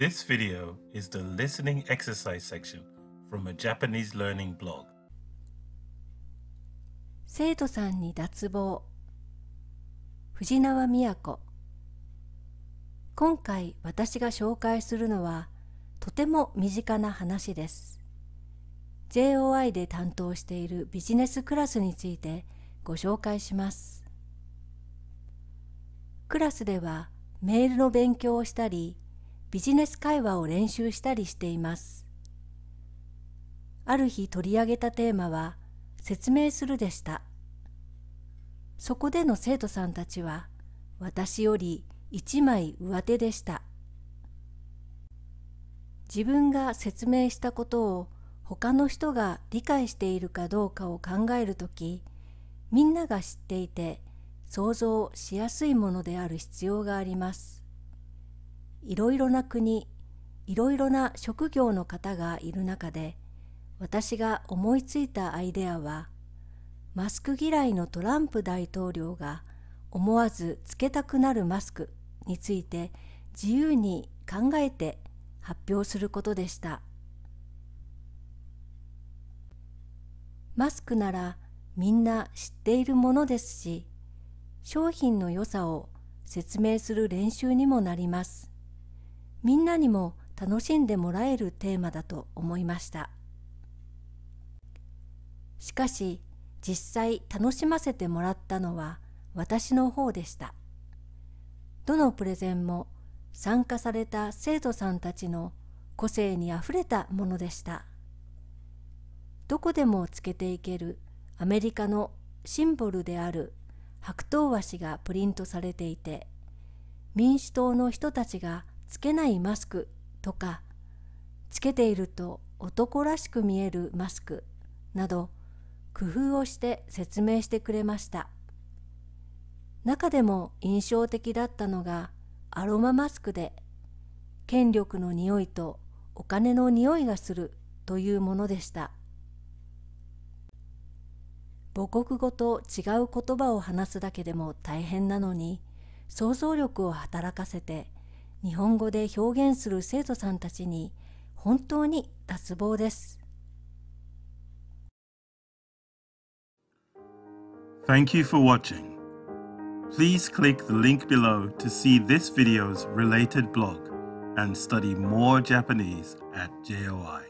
This video is the listening exercise section from a Japanese learning blog. 生徒さんに脱帽藤縄美子今回私が紹介するのはとても身近な話です JOI で担当しているビジネスクラスについてご紹介しますクラスではメールの勉強をしたりビジネス会話を練習したりしています。ある日取り上げたテーマは説明するでした。そこでの生徒さんたちは私より一枚上手でした。自分が説明したことを他の人が理解しているかどうかを考えるとき、みんなが知っていて想像しやすいものである必要があります。いろいろな国いろいろな職業の方がいる中で私が思いついたアイデアはマスク嫌いのトランプ大統領が思わずつけたくなるマスクについて自由に考えて発表することでしたマスクならみんな知っているものですし商品の良さを説明する練習にもなります。みんなにも楽しんでもらえるテーマだと思いましたしかし実際楽しませてもらったのは私の方でしたどのプレゼンも参加された生徒さんたちの個性にあふれたものでしたどこでもつけていけるアメリカのシンボルである白桃和紙がプリントされていて民主党の人たちがつけないマスクとかつけていると男らしく見えるマスクなど工夫をして説明してくれました中でも印象的だったのがアロママスクで権力の匂いとお金の匂いがするというものでした母国語と違う言葉を話すだけでも大変なのに想像力を働かせて日本語で表現する生徒さんたちに本当に脱帽です。Thank you for watching. Please click the link below to see this video's related blog and study more Japanese at JOI.